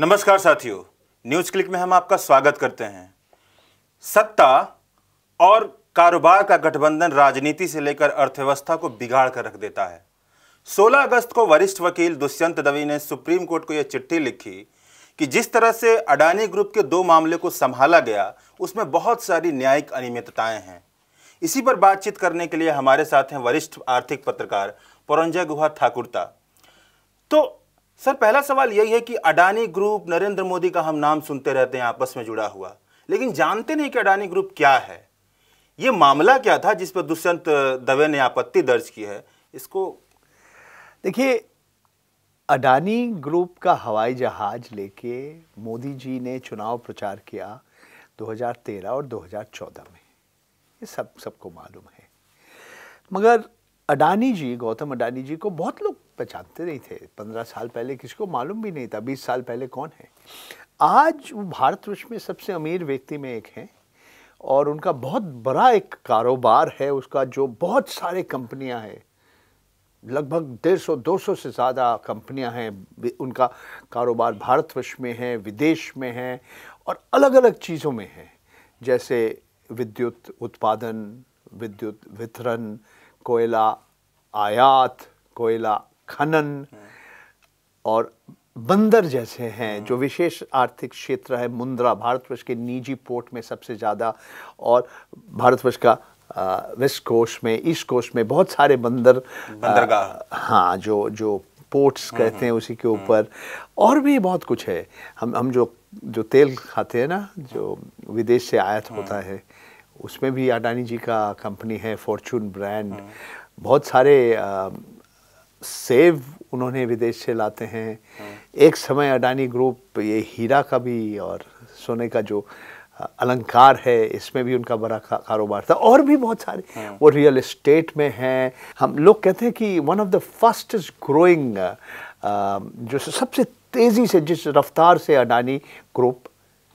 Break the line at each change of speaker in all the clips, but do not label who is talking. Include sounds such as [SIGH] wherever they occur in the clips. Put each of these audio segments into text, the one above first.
नमस्कार साथियों news click में हम आपका स्वागत करते हैं सत्ता और कारोबार का गठबंधन राजनीति से लेकर अर्थव्यवस्था को बिगाड़ कर रख देता है 16 अगस्त को वरिष्ठ वकील दुष्यंत दवी ने सुप्रीम कोर्ट को यह चिट्ठी लिखी कि जिस तरह से अडानी ग्रुप के दो मामले को संभाला गया उसमें बहुत सारी न्यायिक अनियमितताएं हैं इसी पर बातचीत करने के लिए हमारे साथ हैं वरिष्ठ आर्थिक पत्रकार पौरंजय गुहा ठाकुरता तो सर पहला सवाल यही है कि अडानी ग्रुप नरेंद्र मोदी का हम नाम सुनते रहते हैं आपस में जुड़ा हुआ लेकिन जानते नहीं कि अडानी ग्रुप क्या है ये मामला क्या था जिस पर दुष्यंत दवे ने आपत्ति दर्ज की है इसको
देखिए अडानी ग्रुप का हवाई जहाज लेके मोदी जी ने चुनाव प्रचार किया 2013 और 2014 में ये सब सबको मालूम है मगर अडानी जी गौतम अडानी जी को बहुत लोग पहचानते नहीं थे पंद्रह साल पहले किसको मालूम भी नहीं था बीस साल पहले कौन है आज वो भारतवर्ष में सबसे अमीर व्यक्ति में एक हैं और उनका बहुत बड़ा एक कारोबार है उसका जो बहुत सारे कंपनियां हैं लगभग डेढ़ सौ दो सौ से ज़्यादा कंपनियां हैं उनका कारोबार भारतवर्ष में है विदेश में है और अलग अलग चीज़ों में है जैसे विद्युत उत्पादन विद्युत वितरण कोयला आयात कोयला खनन और बंदर जैसे हैं जो हम्म। विशेष आर्थिक क्षेत्र है मुंद्रा भारतवर्ष के निजी पोर्ट में सबसे ज़्यादा और भारतवर्ष का वेस्ट कोश में ईस्ट कोश में बहुत सारे बंदर बंदरगाह हाँ जो जो पोर्ट्स हम्म, कहते हैं हम्म, उसी के ऊपर और भी बहुत कुछ है हम हम जो जो तेल खाते हैं ना जो विदेश से आयात होता है उसमें भी अडानी जी का कंपनी है फॉर्चून ब्रांड बहुत सारे आ, सेव उन्होंने विदेश से लाते हैं हाँ। एक समय अडानी ग्रुप ये हीरा का भी और सोने का जो अलंकार है इसमें भी उनका बड़ा कारोबार था और भी बहुत सारे हाँ। वो रियल इस्टेट में हैं हम लोग कहते हैं कि one of the fastest growing जो सबसे तेज़ी से जिस रफ्तार से अडानी ग्रुप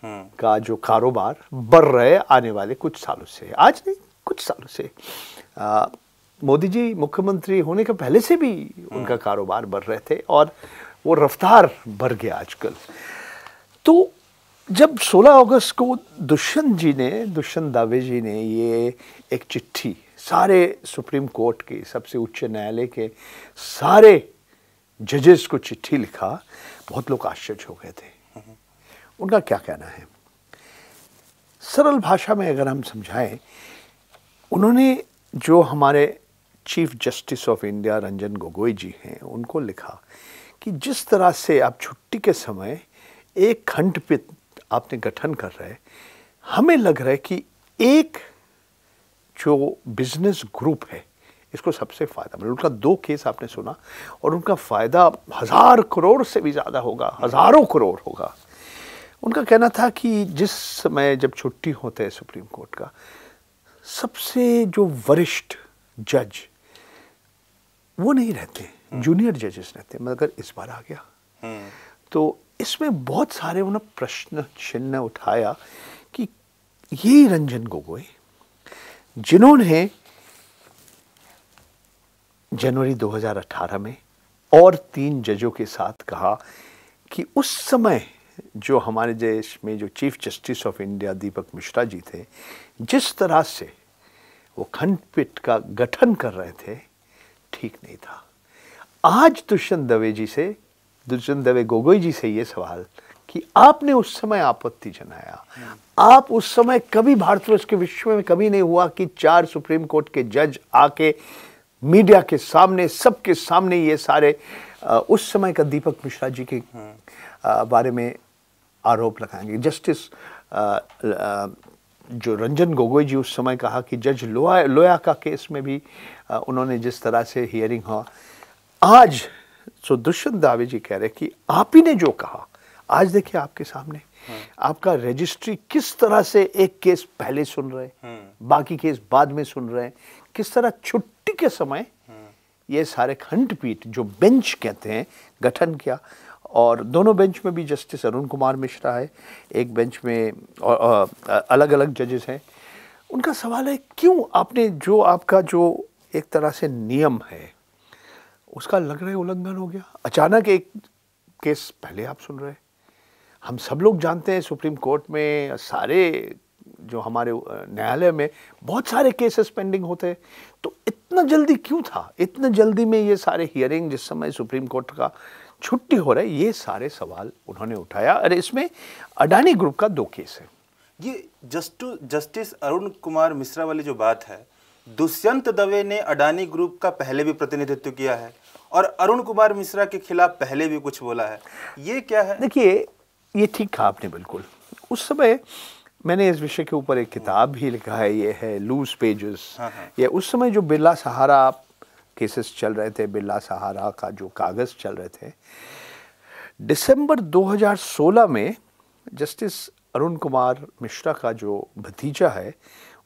हाँ। का जो कारोबार बढ़ रहे आने वाले कुछ सालों से आज नहीं कुछ सालों से मोदी जी मुख्यमंत्री होने के पहले से भी उनका हाँ। कारोबार बढ़ रहे थे और वो रफ्तार बढ़ गया आजकल तो जब 16 अगस्त को दुष्यंत जी ने दुष्यंत दावे जी ने ये एक चिट्ठी सारे सुप्रीम कोर्ट के सबसे उच्च न्यायालय के सारे जजेस को चिट्ठी लिखा बहुत लोग आश्चर्य हो गए थे उनका क्या कहना है सरल भाषा में अगर हम समझाएं उन्होंने जो हमारे chief justice of India Ranjan Gogoi ji हैं उनको लिखा कि जिस तरह से आप छुट्टी के समय एक पे आपने गठन कर रहे हमें लग रहा है कि एक जो बिजनेस ग्रुप है इसको सबसे फ़ायदा मिले उनका दो केस आपने सुना और उनका फ़ायदा हज़ार करोड़ से भी ज़्यादा होगा हज़ारों करोड़ होगा उनका कहना था कि जिस समय जब छुट्टी होते हैं सुप्रीम कोर्ट का सबसे जो वरिष्ठ जज वो नहीं रहते जूनियर जजेस रहते मगर इस बार आ गया तो इसमें बहुत सारे उन्होंने प्रश्न चिन्ह उठाया कि ये रंजन गोगोई जिन्होंने जनवरी 2018 में और तीन जजों के साथ कहा कि उस समय जो हमारे देश में जो chief justice of India Deepak Mishra ji थे जिस तरह से वो खंडपीठ का गठन कर रहे थे ठीक नहीं था आज दुष्यंत दवे जी से दुष्यंत दवे गोगोई जी से ये सवाल कि आपने उस समय आपत्ति जनाया आप उस समय कभी भारतवर्ष के विश्व में कभी नहीं हुआ कि चार सुप्रीम कोर्ट के जज आके मीडिया के सामने सबके सामने ये सारे आ, उस समय का दीपक मिश्रा जी के आ, बारे में आरोप लगाएंगे जस्टिस जो रंजन गोगोई जी उस समय कहा कि जज लोया लोया का केस में भी आ, उन्होंने जिस तरह से हियरिंग हुआ हाँ, आज सो दुष्यंत दावे जी कह रहे कि आप ही ने जो कहा आज देखिए आपके सामने हाँ। आपका रजिस्ट्री किस तरह से एक केस पहले सुन रहे हाँ। बाकी केस बाद में सुन रहे किस तरह छुट्टी के समय ये सारे खंडपीठ जो बेंच कहते हैं गठन किया और दोनों बेंच में भी जस्टिस अरुण कुमार मिश्रा है एक बेंच में और, और, अलग अलग जजेस हैं उनका सवाल है क्यों आपने जो आपका जो एक तरह से नियम है उसका लग रहा है उल्लंघन हो गया अचानक एक केस पहले आप सुन रहे हैं हम सब लोग जानते हैं सुप्रीम कोर्ट में सारे जो हमारे न्यायालय में बहुत सारे केसेस पेंडिंग होते हैं तो इतना जल्दी क्यों था इतना जल्दी में ये सारे हियरिंग जिस समय सुप्रीम कोर्ट का छुट्टी हो रहा है ये सारे सवाल उन्होंने उठाया और इसमें अडानी ग्रुप का दो केस है ये
जस्टू जस्टिस अरुण कुमार मिश्रा वाली जो बात है दुष्यंत दवे ने अडानी ग्रुप का पहले भी प्रतिनिधित्व किया है और अरुण कुमार मिश्रा के खिलाफ पहले भी कुछ बोला है
ये क्या है देखिए ये ठीक कहा आपने बिल्कुल उस समय मैंने इस विषय के ऊपर एक किताब भी लिखा है ये है लूज पेजेस हाँ हाँ। ये उस समय जो बिरला सहारा केसेस चल रहे थे बिरला सहारा का जो कागज़ चल रहे थे दिसंबर 2016 में जस्टिस अरुण कुमार मिश्रा का जो भतीजा है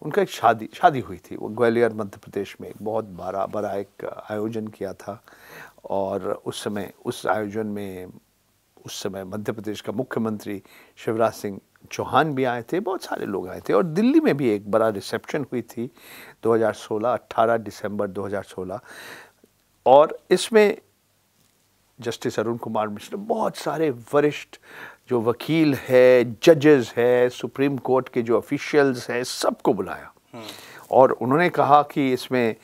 उनका एक शादी शादी हुई थी वो ग्वालियर मध्य प्रदेश में एक बहुत बड़ा बड़ा एक आयोजन किया था और उस समय उस आयोजन में उस समय मध्य प्रदेश का मुख्यमंत्री शिवराज सिंह चौहान भी आए थे बहुत सारे लोग आए थे और दिल्ली में भी एक बड़ा रिसेप्शन हुई थी 2016 18 दिसंबर 2016 और इसमें जस्टिस अरुण कुमार मिश्र बहुत सारे वरिष्ठ जो वकील है जजेस है सुप्रीम कोर्ट के जो ऑफिशियल्स हैं सबको बुलाया और उन्होंने कहा कि इसमें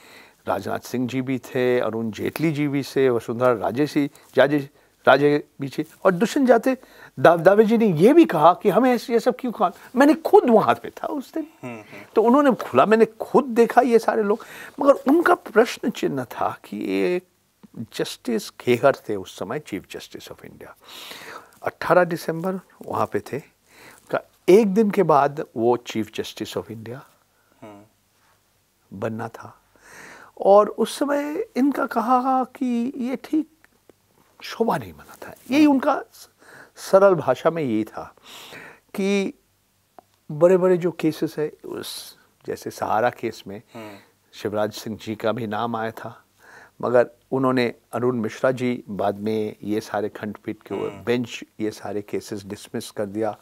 राजनाथ सिंह जी भी थे अरुण जेटली जी भी थे वसुंधरा राजे सी राजे राजे भी थे और दुष्यंत जाते दावे जी ने यह भी कहा कि हमें ये सब क्यों कहा मैंने खुद वहां पे था उस दिन हम्म, हम्म। तो उन्होंने खुला मैंने खुद देखा ये सारे लोग मगर उनका प्रश्न चिन्ह था कि ये जस्टिस खेहर थे उस समय चीफ जस्टिस ऑफ इंडिया 18 दिसंबर वहां पे थे एक दिन के बाद वो चीफ जस्टिस ऑफ इंडिया हम्म। बनना था और उस समय इनका कहा कि ये ठीक शोभा नहीं मना था यही उनका सरल भाषा में ये था कि बड़े बड़े जो केसेस है उस जैसे सहारा केस में हम्म। शिवराज सिंह जी का भी नाम आया था मगर उन्होंने अरुण मिश्रा जी बाद में ये सारे खंडपीठ के बेंच हम्म। ये सारे केसेस डिसमिस कर दिया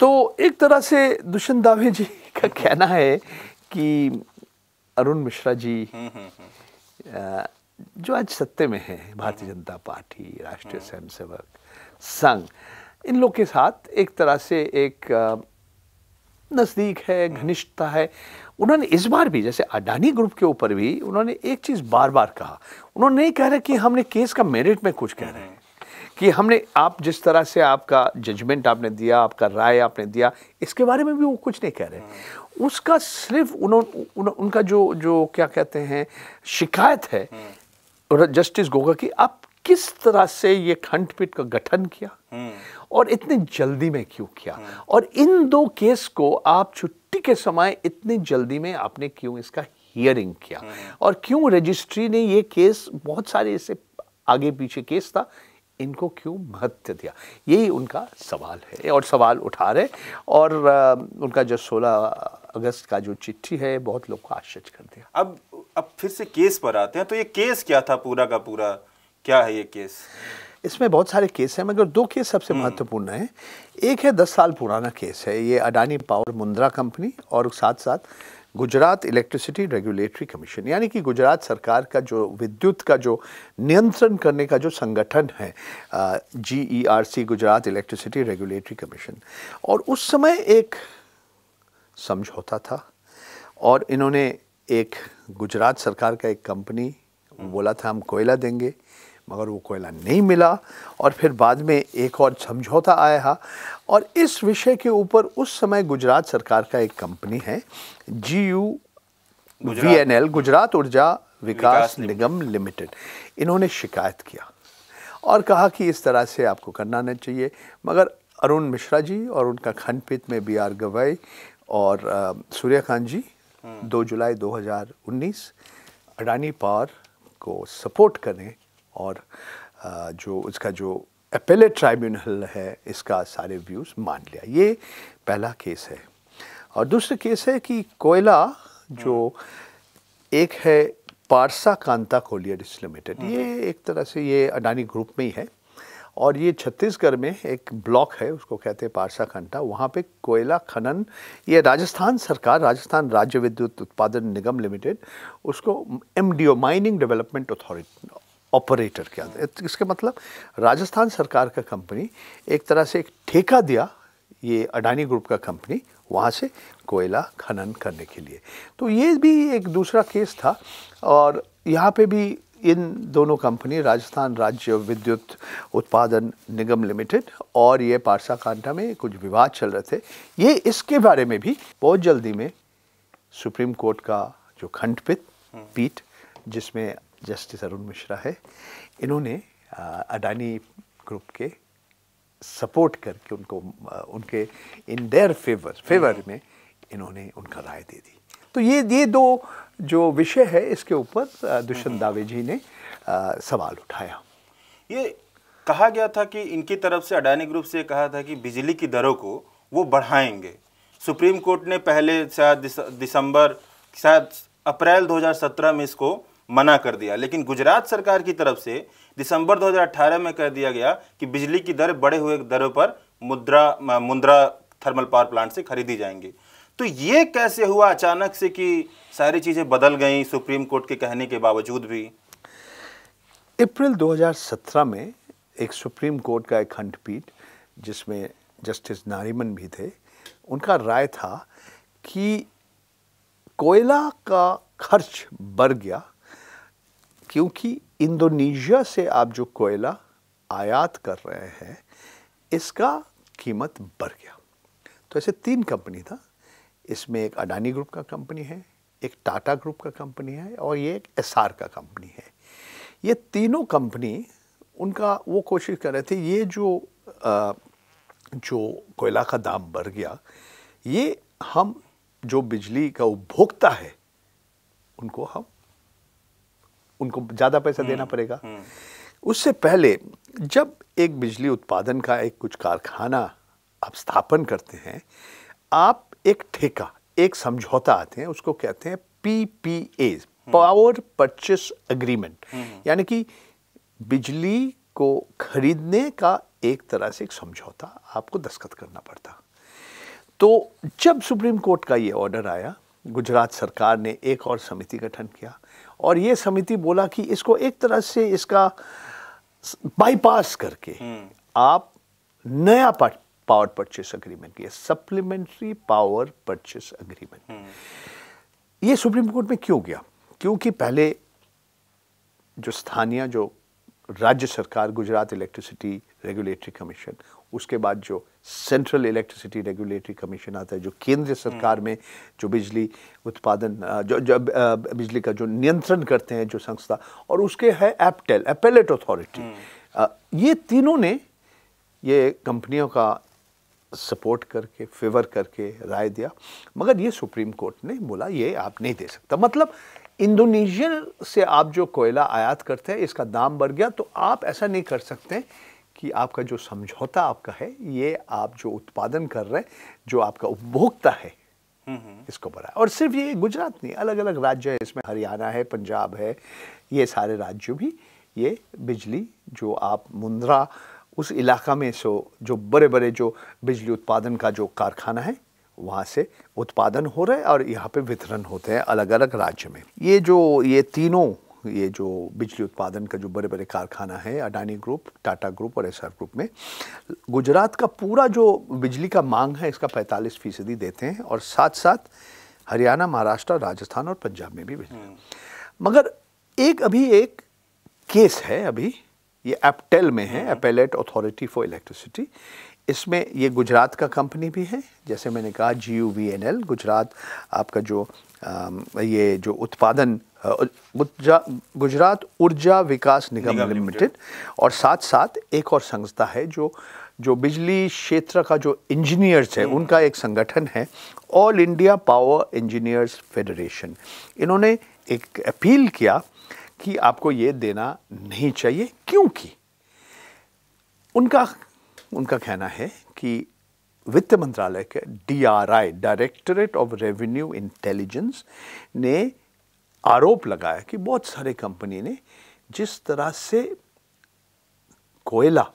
तो एक तरह से दुष्यंत दावे जी का हम्म। कहना है कि अरुण मिश्रा जी जो आज सत्ते में हैं भारतीय जनता पार्टी राष्ट्रीय स्वयंसेवक संघ इन लोग के साथ एक तरह से एक नज़दीक है घनिष्ठता है उन्होंने इस बार भी जैसे अडानी ग्रुप के ऊपर भी उन्होंने एक चीज़ बार बार कहा उन्होंने नहीं कह रहा कि हमने केस का मेरिट में कुछ कह रहे हैं कि हमने आप जिस तरह से आपका जजमेंट आपने दिया आपका राय आपने दिया इसके बारे में भी वो कुछ नहीं कह रहे उसका सिर्फ उन्होंने उन, उनका जो जो क्या कहते हैं शिकायत है जस्टिस गोगा की आप किस तरह से ये खंडपीठ का गठन किया हम्म। और इतनी जल्दी में क्यों किया और इन दो केस को आप छुट्टी के समय इतनी जल्दी में आपने क्यों इसका हियरिंग किया हम्म। और क्यों रजिस्ट्री ने ये केस बहुत सारे ऐसे आगे पीछे केस था इनको क्यों महत्व दिया यही उनका सवाल है और सवाल उठा रहे और उनका जो 16 अगस्त का जो चिट्ठी है बहुत लोग को आश्चर्य कर दिया
अब अब फिर से केस पर आते हैं तो ये केस क्या था पूरा का पूरा क्या है ये केस
इसमें बहुत सारे केस हैं मगर दो केस सबसे हम्म। महत्वपूर्ण हैं एक है दस साल पुराना केस है ये अडानी पावर मुंद्रा कंपनी और साथ साथ गुजरात इलेक्ट्रिसिटी रेगुलेटरी कमीशन यानी कि गुजरात सरकार का जो विद्युत का जो नियंत्रण करने का जो संगठन है G E R C Gujarat electricity regulatory commission और उस समय एक समझौता था और इन्होंने एक गुजरात सरकार का एक कंपनी बोला था हम कोयला देंगे मगर वो कोयला नहीं मिला और फिर बाद में एक और समझौता आया और इस विषय के ऊपर उस समय गुजरात सरकार का एक कंपनी है G U V N L Gujarat Urja Vikas निगम लिमिटेड इन्होंने शिकायत किया और कहा कि इस तरह से आपको करना नहीं चाहिए मगर अरुण मिश्रा जी और उनका खंडपीठ में बी आर गवाई और सूर्यकांत जी 2 हम्म। जुलाई 2019 अडानी पावर को सपोर्ट करें और जो उसका जो अपेलेट ट्राइब्यूनल है इसका सारे व्यूज़ मान लिया ये पहला केस है और दूसरा केस है कि कोयला जो हाँ। एक है पारसा कांता कोलियर लिमिटेड हाँ। ये एक तरह से ये अडानी ग्रुप में ही है और ये छत्तीसगढ़ में एक ब्लॉक है उसको कहते हैं पारसा कांता वहाँ पे कोयला खनन ये राजस्थान सरकार राजस्थान राज्य विद्युत उत्पादन निगम लिमिटेड उसको MDO mining development authority operator के अंदर इसके मतलब राजस्थान सरकार का कंपनी एक तरह से एक ठेका दिया ये अडानी ग्रुप का कंपनी वहाँ से कोयला खनन करने के लिए तो ये भी एक दूसरा केस था और यहाँ पे भी इन दोनों कंपनी राजस्थान राज्य विद्युत उत्पादन निगम लिमिटेड और ये पारसा कांटा में कुछ विवाद चल रहे थे ये इसके बारे में भी बहुत जल्दी में सुप्रीम कोर्ट का जो खंडपीठ हम्म। पीठ जिसमें जस्टिस अरुण मिश्रा है इन्होंने अडानी ग्रुप के सपोर्ट करके उनको उनके इन देयर फेवर फेवर में इन्होंने उनका राय दे दी तो ये ये दो जो विषय है इसके ऊपर दुष्यंत हम्म। दावे जी ने आ, सवाल उठाया ये कहा गया था कि
इनकी तरफ से अडानी ग्रुप से कहा था कि बिजली की दरों को वो बढ़ाएंगे सुप्रीम कोर्ट ने पहले शायद दिसंबर शायद अप्रैल 2017 में इसको मना कर दिया लेकिन गुजरात सरकार की तरफ से दिसंबर 2018 में कह दिया गया कि बिजली की दर बढ़े हुए दरों पर मुद्रा मुंद्रा थर्मल पावर प्लांट से खरीदी जाएंगी तो ये कैसे हुआ अचानक से कि सारी चीज़ें बदल गई सुप्रीम कोर्ट के कहने के बावजूद भी
अप्रैल 2017 में एक सुप्रीम कोर्ट का एक खंडपीठ जिसमें जस्टिस नारीमन भी थे उनका राय था कि कोयला का खर्च बढ़ गया क्योंकि इंडोनेशिया से आप जो कोयला आयात कर रहे हैं इसका कीमत बढ़ गया तो ऐसे तीन कंपनी था इसमें एक अडानी ग्रुप का कंपनी है एक टाटा ग्रुप का कंपनी है और ये एक एस का कंपनी है ये तीनों कंपनी उनका वो कोशिश कर रहे थे ये जो आ, जो कोयला का दाम बढ़ गया ये हम जो बिजली का उपभोक्ता है उनको हम उनको ज़्यादा पैसा हम्म, देना पड़ेगा हम्म। उससे पहले जब एक बिजली उत्पादन का एक कुछ कारखाना आप स्थापन करते हैं आप एक ठेका एक समझौता आते हैं उसको कहते हैं P P A power purchase agreement यानी कि बिजली को खरीदने का एक तरह से एक समझौता आपको दस्खत करना पड़ता तो जब सुप्रीम कोर्ट का ये ऑर्डर आया गुजरात सरकार ने एक और समिति गठन किया और ये समिति बोला कि इसको एक तरह से इसका बाईपास करके आप नया पावर परचेस अग्रीमेंट किया सप्लीमेंट्री पावर परचेस अग्रीमेंट ये सुप्रीम कोर्ट में क्यों गया क्योंकि पहले जो स्थानीय जो राज्य सरकार गुजरात इलेक्ट्रिसिटी रेगुलेटरी कमीशन उसके बाद जो सेंट्रल इलेक्ट्रिसिटी रेगुलेटरी कमीशन आता है जो केंद्र सरकार हम्म। में जो बिजली उत्पादन जो जो बिजली का जो नियंत्रण करते हैं जो संस्था और उसके है एपटेल एपेलेट अथॉरिटी ये तीनों ने ये कंपनियों का सपोर्ट करके फेवर करके राय दिया मगर ये सुप्रीम कोर्ट ने बोला ये आप नहीं दे सकता मतलब इंडोनेशिया से आप जो कोयला आयात करते हैं इसका दाम बढ़ गया तो आप ऐसा नहीं कर सकते कि आपका जो समझौता आपका है ये आप जो उत्पादन कर रहे हैं जो आपका उपभोक्ता है हम्म, हम्म। इसको बढ़ाए और सिर्फ ये गुजरात नहीं अलग अलग राज्य है इसमें हरियाणा है पंजाब है ये सारे राज्य भी ये बिजली जो आप मुंद्रा उस इलाका में सो जो बड़े बड़े जो बिजली उत्पादन का जो कारखाना है वहाँ से उत्पादन हो रहे हैं और यहाँ पे वितरण होते हैं अलग अलग राज्य में ये जो ये तीनों ये जो बिजली उत्पादन का जो बड़े बड़े कारखाना है अडानी ग्रुप टाटा ग्रुप और एस ग्रुप में गुजरात का पूरा जो बिजली का मांग है इसका 45 फीसदी देते हैं और साथ साथ हरियाणा महाराष्ट्र राजस्थान और पंजाब में भी बिजली हम्म। मगर एक अभी एक केस है अभी ये एपटेल में है appellate hmm. Authority for electricity इसमें ये गुजरात का कंपनी भी है जैसे मैंने कहा G U V N L Gujarat आपका जो आ, ये जो उत्पादन गुजरात ऊर्जा विकास निगम लिमिटेड और साथ साथ एक और संस्था है जो जो बिजली क्षेत्र का जो इंजीनियर्स है हम्म। उनका एक संगठन है all India power engineers federation इन्होंने एक अपील किया कि आपको ये देना नहीं चाहिए क्योंकि उनका उनका कहना है कि वित्त मंत्रालय के DRI directorate of revenue intelligence ने आरोप लगाया कि बहुत सारे कंपनी ने जिस तरह से कोयला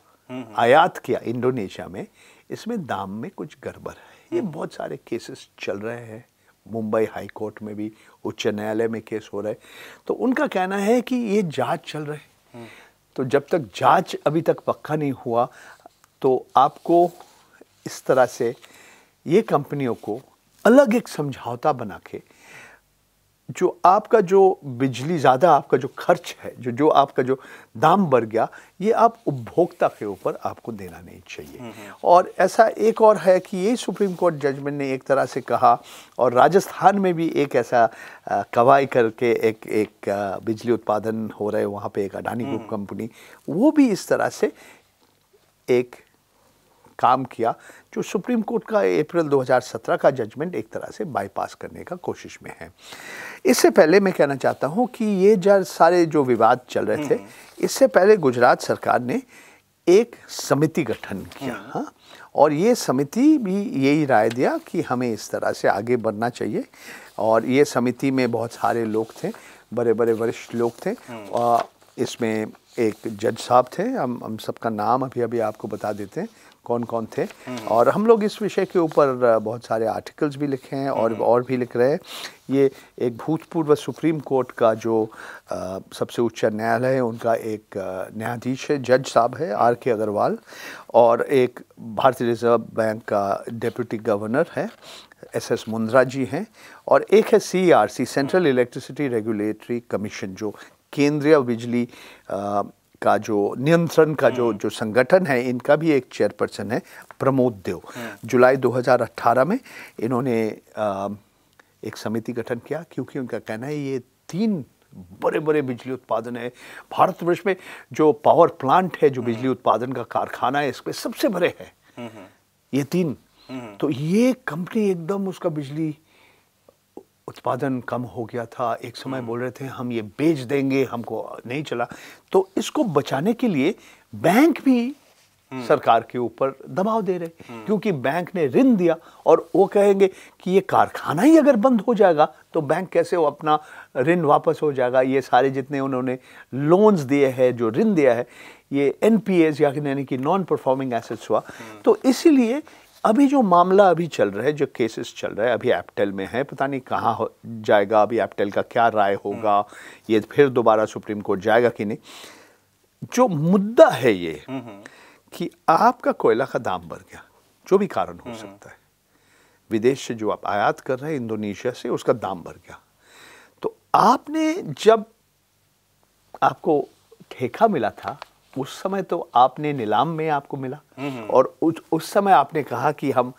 आयात किया इंडोनेशिया में इसमें दाम में कुछ गड़बड़ है ये हम्म। बहुत सारे केसेस चल रहे हैं मुंबई हाई कोर्ट में भी उच्च न्यायालय में केस हो रहे तो उनका कहना है कि ये जांच चल रहे हम्म। तो जब तक जांच अभी तक पक्का नहीं हुआ तो आपको इस तरह से ये कंपनियों को अलग एक समझौता बना के जो आपका जो बिजली ज़्यादा आपका जो खर्च है जो जो आपका जो दाम बढ़ गया ये आप उपभोक्ता के ऊपर आपको देना नहीं चाहिए हम्म, हम्म। और ऐसा एक और है कि ये सुप्रीम कोर्ट जजमेंट ने एक तरह से कहा और राजस्थान में भी एक ऐसा कवाई करके एक एक बिजली उत्पादन हो रहे वहाँ पे एक अडानी हम्म, ग्रुप कंपनी वो भी इस तरह से एक काम किया जो सुप्रीम कोर्ट का अप्रैल 2017 का जजमेंट एक तरह से बाईपास करने का कोशिश में है इससे पहले मैं कहना चाहता हूँ कि ये जर सारे जो विवाद चल रहे थे हम्म। इससे पहले गुजरात सरकार ने एक समिति गठन किया हम्म। हाँ और ये समिति भी यही राय दिया कि हमें इस तरह से आगे बढ़ना चाहिए और ये समिति में बहुत सारे लोग थे बड़े बड़े वरिष्ठ लोग थे हम्म। इसमें एक जज साहब थे हम हम सबका नाम अभी अभी आपको बता देते हैं कौन कौन थे और हम लोग इस विषय के ऊपर बहुत सारे आर्टिकल्स भी लिखे हैं और हम्म। और भी लिख रहे हैं ये एक भूतपूर्व सुप्रीम कोर्ट का जो आ, सबसे उच्च न्यायालय है उनका एक न्यायाधीश है जज साहब है आर के अग्रवाल और एक भारतीय रिजर्व बैंक का डेप्यूटी गवर्नर है एस एस मुंद्रा जी हैं और एक है C R C central electricity regulatory commission जो केंद्रीय बिजली का जो नियंत्रण का जो हम्म। जो संगठन है इनका भी एक चेयरपर्सन है प्रमोद देव हम्म। जुलाई 2018 में इन्होंने आ, एक समिति गठन किया क्योंकि उनका कहना है ये तीन बड़े बड़े बिजली उत्पादन है भारतवर्ष में जो पावर प्लांट है जो बिजली हम्म। उत्पादन का कारखाना है इसमें सबसे बड़े है ये तीन तो ये कंपनी एकदम उसका बिजली उत्पादन कम हो गया था एक समय हम्म। बोल रहे थे हम ये बेच देंगे हमको नहीं चला तो इसको बचाने के लिए बैंक भी हम्म। सरकार के ऊपर दबाव दे रहे हम्म। क्योंकि बैंक ने ऋण दिया और वो कहेंगे कि ये कारखाना ही अगर बंद हो जाएगा तो बैंक कैसे वो अपना ऋण वापस हो जाएगा ये सारे जितने उन्होंने लोन्स दिए हैं जो ऋण दिया है ये एन पी एस यानी कि नॉन परफॉर्मिंग एसेट्स हुआ तो इसीलिए अभी जो मामला अभी चल रहा है जो केसेस चल रहा है अभी एप्टेल में है पता नहीं कहाँ हो जाएगा अभी एप्टेल का क्या राय होगा हम्म। ये फिर दोबारा सुप्रीम कोर्ट जाएगा कि नहीं जो मुद्दा है ये हम्म, हम्म। कि आपका कोयला का दाम बढ़ गया जो भी कारण हो सकता है विदेश से जो आप आयात कर रहे हैं इंडोनेशिया से उसका दाम बढ़ गया तो आपने जब आपको ठेका मिला था उस समय तो आपने नीलाम में आपको मिला हम्म, हम्म। और उस उस समय आपने कहा कि हम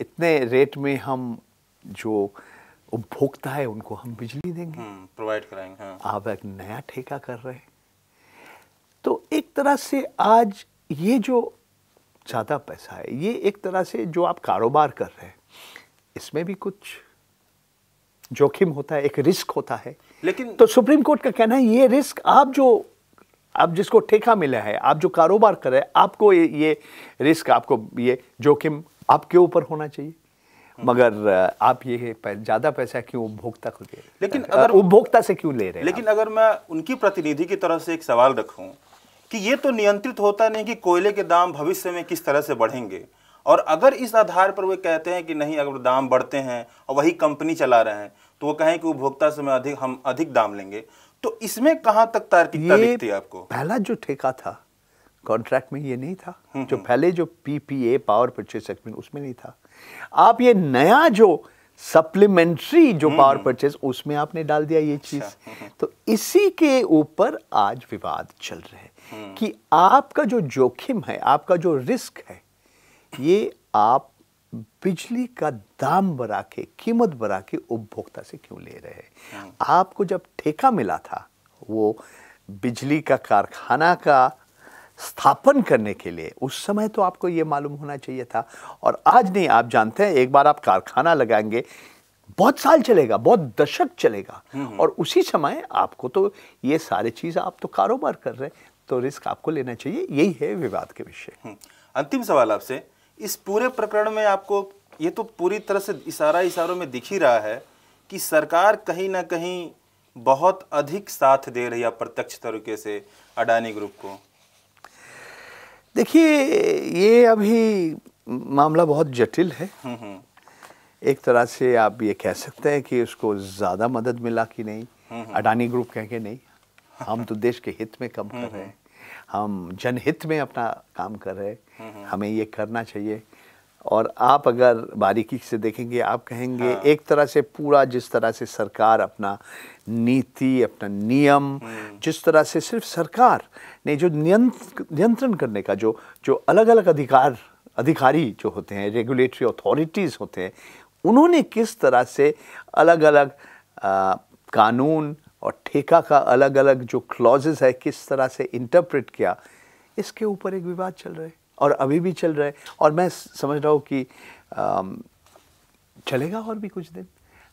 इतने रेट में हम जो उपभोक्ता है उनको हम बिजली देंगे
प्रोवाइड हम्म, कराएंगे हाँ।
आप एक नया ठेका कर रहे हैं तो एक तरह से आज ये जो ज़्यादा पैसा है ये एक तरह से जो आप कारोबार कर रहे हैं इसमें भी कुछ जोखिम होता है एक रिस्क होता है लेकिन तो सुप्रीम कोर्ट का कहना है ये रिस्क आप जो आप जिसको ठेका मिला है आप जो कारोबार कर रहे हैं आपको ये ये रिस्क आपको ये जोखिम आपके ऊपर होना चाहिए मगर आप ये ज्यादा पैसा क्यों उपभोक्ता को दे लेकिन अगर उपभोक्ता से क्यों ले रहे हैं लेकिन
अगर मैं उनकी प्रतिनिधि की तरफ से एक सवाल रखूं कि ये तो नियंत्रित होता नहीं कि कोयले के दाम भविष्य में किस तरह से बढ़ेंगे और अगर इस आधार पर वे कहते हैं कि नहीं अगर दाम बढ़ते हैं और वही कंपनी चला रहे हैं तो वो कहें कि उपभोक्ता से मैं अधिक हम अधिक दाम लेंगे तो इसमें कहां
तक तार्किकता दिखती है आपको पहला जो ठेका था कॉन्ट्रैक्ट में ये नहीं था हम्म, जो हम्म। पहले जो पीपीए पावर परचेस एग्रीमेंट उसमें नहीं था आप ये नया जो सप्लीमेंट्री जो पावर हम्म, परचेस उसमें आपने डाल दिया ये अच्छा, चीज तो इसी के ऊपर आज विवाद चल रहे हैं कि आपका जो जोखिम है आपका जो रिस्क है ये आप बिजली का दाम बढ़ा के कीमत बढ़ा के उपभोक्ता से क्यों ले रहे हैं आपको जब ठेका मिला था वो बिजली का कारखाना का स्थापन करने के लिए उस समय तो आपको ये मालूम होना चाहिए था और आज नहीं आप जानते हैं एक बार आप कारखाना लगाएंगे बहुत साल चलेगा बहुत दशक चलेगा हम्म। और उसी समय आपको तो ये सारी चीज़ आप तो कारोबार कर रहे हैं तो रिस्क आपको लेना चाहिए यही है विवाद के विषय हम्म।
अंतिम सवाल आपसे इस पूरे प्रकरण में आपको ये तो पूरी तरह से इशारा इशारों में दिख ही रहा है कि सरकार कहीं ना कहीं बहुत अधिक साथ दे रही है प्रत्यक्ष तरीके से अडानी ग्रुप को
देखिए ये अभी मामला बहुत जटिल है हम्म, हम्म। एक तरह से आप ये कह सकते हैं कि उसको ज़्यादा मदद मिला कि नहीं हम्म, अडानी ग्रुप कह के नहीं [LAUGHS] हम तो देश के हित में कम कर रहे हैं हम जनहित में अपना काम कर रहे हैं हम्म, हम्म। हमें ये करना चाहिए और आप अगर बारीकी से देखेंगे आप कहेंगे हाँ। एक तरह से पूरा जिस तरह से सरकार अपना नीति अपना नियम हम्म। जिस तरह से सिर्फ सरकार ने जो नियंत्रण करने का जो जो अलग अलग अधिकार अधिकारी जो होते हैं रेगुलेटरी अथॉरिटीज़ होते हैं उन्होंने किस तरह से अलग अलग आ, कानून और ठेका का अलग अलग जो क्लॉजेज है किस तरह से इंटरप्रेट किया इसके ऊपर एक विवाद चल रहा है और अभी भी चल रहा है और मैं समझ रहा हूँ कि चलेगा और भी कुछ दिन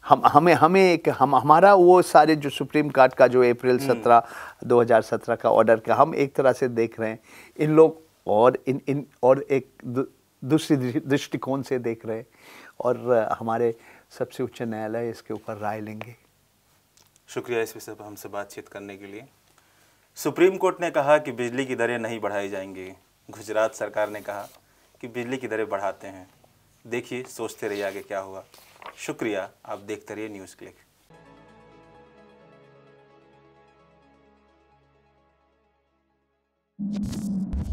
हम हमें हमें एक हम हमारा वो सारे जो सुप्रीम कोर्ट का जो अप्रैल हम्म। सत्रह दो हज़ार सत्रह का ऑर्डर का हम एक तरह से देख रहे हैं इन लोग और इन इन और एक दूसरी दु, दृष्टिकोण से देख रहे हैं और हमारे सबसे उच्च न्यायालय इसके ऊपर राय लेंगे
शुक्रिया इस विषय पर हमसे बातचीत करने के लिए सुप्रीम कोर्ट ने कहा कि बिजली की दरें नहीं बढ़ाई जाएंगी गुजरात सरकार ने कहा कि बिजली की दरें बढ़ाते हैं देखिए सोचते रहिए आगे क्या हुआ शुक्रिया आप देखते रहिए न्यूज़ क्लिक Thank you.